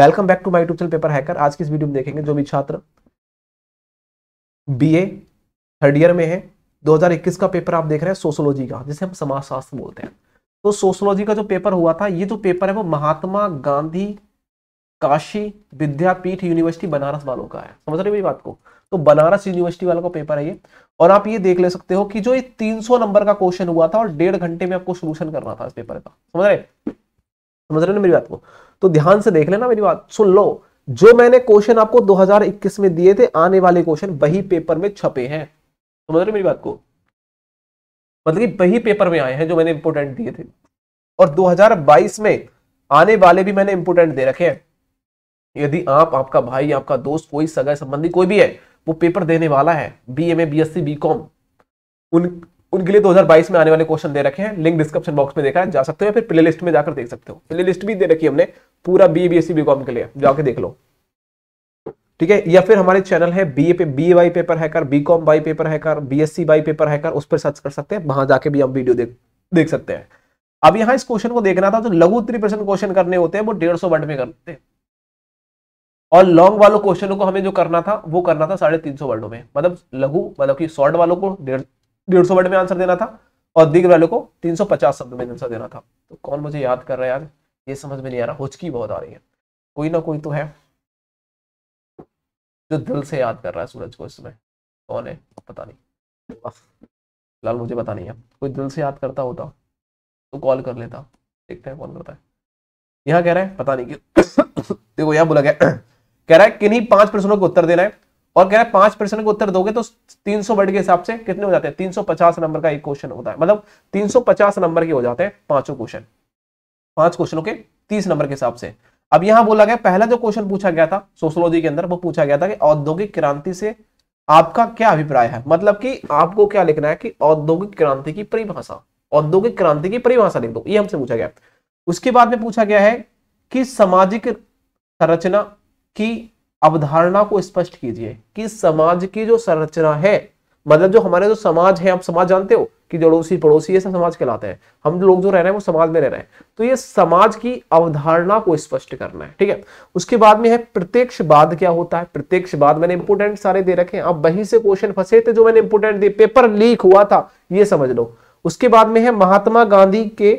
welcome back to my YouTube channel paper hacker आज की इस वीडियो में देखेंगे जो भी छात्र बीए थर्ड ईयर में है 2021 का पेपर आप देख रहे हैं सोशोलॉजी का जिसे हम समाजशास्त्र बोलते हैं तो सोशोलॉजी का जो पेपर हुआ था ये जो पेपर है वो महात्मा गांधी काशी विद्यापीठ यूनिवर्सिटी बनारस वालों का है समझ रहे मेरी बात को तो बनारस यूनिवर्सिटी वालों का पेपर है ये और आप ये देख ले सकते हो कि जो ये 300 नंबर का क्वेश्चन हुआ था और डेढ़ घंटे में आपको सोल्यूशन करना था इस पेपर का समझ रहे समझ रहे ना मेरी बात को तो ध्यान से देख लेना मेरी बात सुन लो जो मैंने क्वेश्चन आपको 2021 में दिए थे आने वाले क्वेश्चन वही पेपर में छपे हैं समझ रहे हो मेरी बात को मतलब कि वही पेपर में आए हैं जो मैंने इंपोर्टेंट दिए थे और 2022 में आने वाले भी मैंने इंपोर्टेंट दे रखे हैं यदि आप आपका भाई आपका दोस्त कोई सगा संबंधी कोई भी है वो पेपर देने वाला है B M A B S C B com उन उनके लिए 2022 में आने वाले क्वेश्चन दे रखे हैं लिंक डिस्क्रिप्शन बॉक्स में देखा जा सकते हो या फिर प्ले लिस्ट में जाकर देख सकते हो प्ले लिस्ट भी दे रखी है हमने पूरा B B S C B com के लिए जाके देख लो ठीक है या फिर हमारे चैनल है बी ए पे B Y paper hacker B com by paper hacker B S C by paper hacker उस पर सर्च कर सकते हैं वहां जाके भी हम वीडियो देख देख सकते हैं अब यहाँ इस क्वेश्चन को देखना था जो लघु उत्तरी प्रश्न क्वेश्चन करने होते हैं वो डेढ़ सौ वर्ड में करते हैं और लॉन्ग वालों क्वेश्चनों को हमें जो करना था वो करना था साढ़े तीन सौ वर्डों में मतलब लघु मतलब कि शॉर्ट वालों को डेढ़ डेढ़ सौ वर्ड में आंसर देना था और दिग्ध वाले को पचास शब्द में आंसर देना था तो कौन मुझे याद कर रहा है यार ये समझ में नहीं आ रहा हुचकी बहुत आ रही है कोई ना कोई तो है जो दिल से याद कर रहा है सूरज को इसमें कौन है पता नहीं लाल मुझे पता नहीं है कोई दिल से याद करता होता तो कॉल कर लेता देखते हैं कौन करता है यहाँ कह रहा है पता नहीं क्यों देखो यहाँ बोला गया कह रहा है किन्हीं पांच प्रश्नों को उत्तर देना है और कह रहे हैं पांच प्रश्न को उत्तर दोगे तो 300 वर्ड के हिसाब से कितने हो जाते हैं 350 नंबर का एक क्वेश्चन होता है मतलब 350 नंबर के हो जाते हैं पांचों क्वेश्चन पांच क्वेश्चनों के 30 नंबर के हिसाब से अब यहां बोला गया पहला जो क्वेश्चन पूछा गया था सोशोलॉजी के अंदर वो पूछा गया था कि औद्योगिक क्रांति से आपका क्या अभिप्राय है मतलब कि आपको क्या लिखना है कि औद्योगिक क्रांति की परिभाषा औद्योगिक क्रांति की परिभाषा लिख दो ये हमसे पूछा गया उसके बाद में पूछा गया है कि सामाजिक संरचना की अवधारणा को स्पष्ट कीजिए कि समाज की जो संरचना है मतलब जो हमारे जो समाज है आप समाज जानते हो कि जड़ोसी पड़ोसी ये सब समाज कहलाते हैं हम लोग जो रह रहे हैं वो समाज में रह रहे हैं तो ये समाज की अवधारणा को स्पष्ट करना है ठीक है उसके बाद में है प्रत्यक्ष बाद क्या होता है प्रत्यक्ष बाद मैंने इंपोर्टेंट सारे दे रखे हैं अब वहीं से क्वेश्चन फंसे थे जो मैंने इंपोर्टेंट दिए पेपर लीक हुआ था ये समझ लो उसके बाद में है महात्मा गांधी के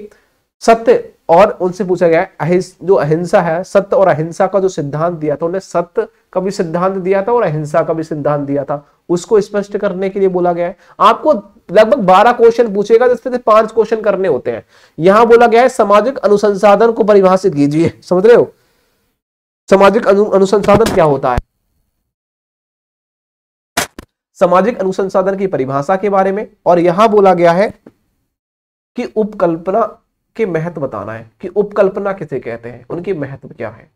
सत्य और उनसे पूछा गया अहिंस जो अहिंसा है सत्य और अहिंसा का जो सिद्धांत दिया था उन्हें सत्य का भी सिद्धांत दिया था और अहिंसा का भी सिद्धांत दिया था उसको स्पष्ट करने के लिए बोला गया है आपको लगभग बारह क्वेश्चन पूछेगा जिसमें से पांच क्वेश्चन करने होते हैं यहां बोला गया है सामाजिक अनुसंसाधन को परिभाषित कीजिए समझ रहे हो सामाजिक अनुसंसाधन क्या होता है सामाजिक अनुसंसाधन की परिभाषा के बारे में और यहां बोला गया है कि उपकल्पना के महत्व बताना है कि उपकल्पना किसे कहते हैं उनके महत्व क्या है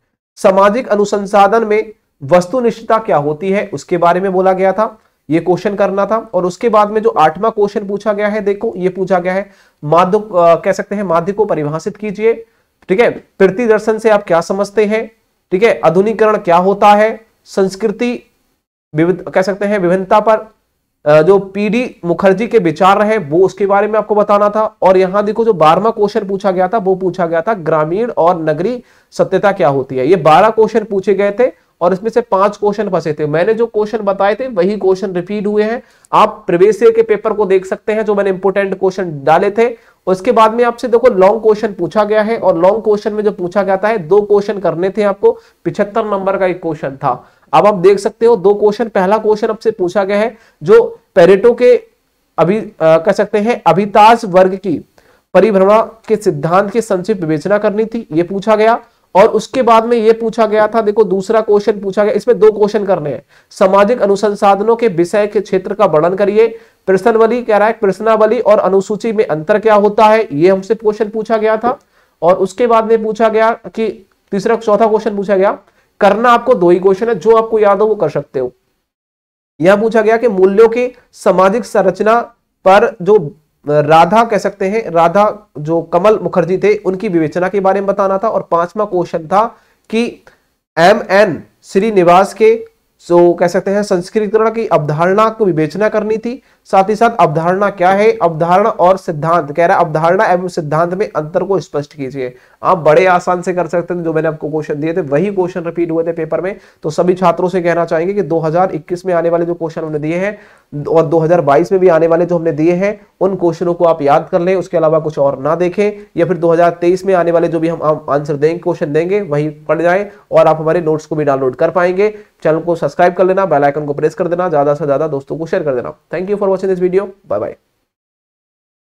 सामाजिक अनुसंसाधन में वस्तुनिष्ठता क्या होती है उसके बारे में बोला गया था ये क्वेश्चन करना था और उसके बाद में जो आठवां क्वेश्चन पूछा गया है देखो ये पूछा गया है माध्य कह सकते हैं माध्य को परिभाषित कीजिए ठीक है प्रति दर्शन से आप क्या समझते हैं ठीक है आधुनिकरण क्या होता है संस्कृति विविध कह सकते हैं विभिन्नता पर जो पीडी मुखर्जी के विचार रहे वो उसके बारे में आपको बताना था और यहां देखो जो बारहवा क्वेश्चन पूछा गया था वो पूछा गया था ग्रामीण और नगरी सत्यता क्या होती है ये बारह क्वेश्चन पूछे गए थे और इसमें से पांच क्वेश्चन फंसे थे मैंने जो क्वेश्चन बताए थे वही क्वेश्चन रिपीट हुए हैं आप प्रवेश के पेपर को देख सकते हैं जो मैंने इंपोर्टेंट क्वेश्चन डाले थे उसके बाद में आपसे देखो लॉन्ग क्वेश्चन पूछा गया है और लॉन्ग क्वेश्चन में जो पूछा गया है दो क्वेश्चन करने थे आपको पिछहत्तर नंबर का एक क्वेश्चन था अब आप देख सकते हो दो क्वेश्चन पहला क्वेश्चन आपसे पूछा गया है जो पेरेटो के अभी कह सकते हैं अभिताज वर्ग की परिभ्रमण के सिद्धांत के संक्षिप्त विवेचना करनी थी ये पूछा गया और उसके बाद में यह पूछा गया था देखो दूसरा क्वेश्चन पूछा गया इसमें दो क्वेश्चन करने हैं सामाजिक अनुसंसाधनों के विषय के क्षेत्र का वर्णन करिए प्रश्नवली कह रहा है प्रश्नावली और अनुसूची में अंतर क्या होता है यह हमसे क्वेश्चन पूछा गया था और उसके बाद में पूछा गया कि तीसरा चौथा क्वेश्चन पूछा गया करना आपको दो ही क्वेश्चन है जो आपको याद हो वो कर सकते हो यह पूछा गया कि मूल्यों की सामाजिक संरचना पर जो राधा कह सकते हैं राधा जो कमल मुखर्जी थे उनकी विवेचना के बारे में बताना था और पांचवा क्वेश्चन था कि एम एन श्रीनिवास के जो कह सकते हैं संस्कृत की अवधारणा को विवेचना करनी थी साथ ही साथ अवधारणा क्या है अवधारणा और सिद्धांत कह रहा है अवधारणा एवं सिद्धांत में अंतर को स्पष्ट कीजिए आप बड़े आसान से कर सकते हैं जो मैंने आपको क्वेश्चन दिए थे वही क्वेश्चन रिपीट हुए थे पेपर में तो सभी छात्रों से कहना चाहेंगे कि 2021 में आने वाले जो क्वेश्चन हमने दिए हैं और 2022 में भी आने वाले जो हमने दिए हैं उन क्वेश्चनों को आप याद कर लें उसके अलावा कुछ और ना देखें या फिर 2023 में आने वाले जो भी हम आंसर देंगे क्वेश्चन देंगे वही पढ़ जाए और आप हमारे नोट्स को भी डाउनलोड कर पाएंगे चैनल को सब्सक्राइब कर लेना बेलाइकन को प्रेस कर देना ज्यादा से ज्यादा दोस्तों को शेयर कर देना thank you for watching this video bye bye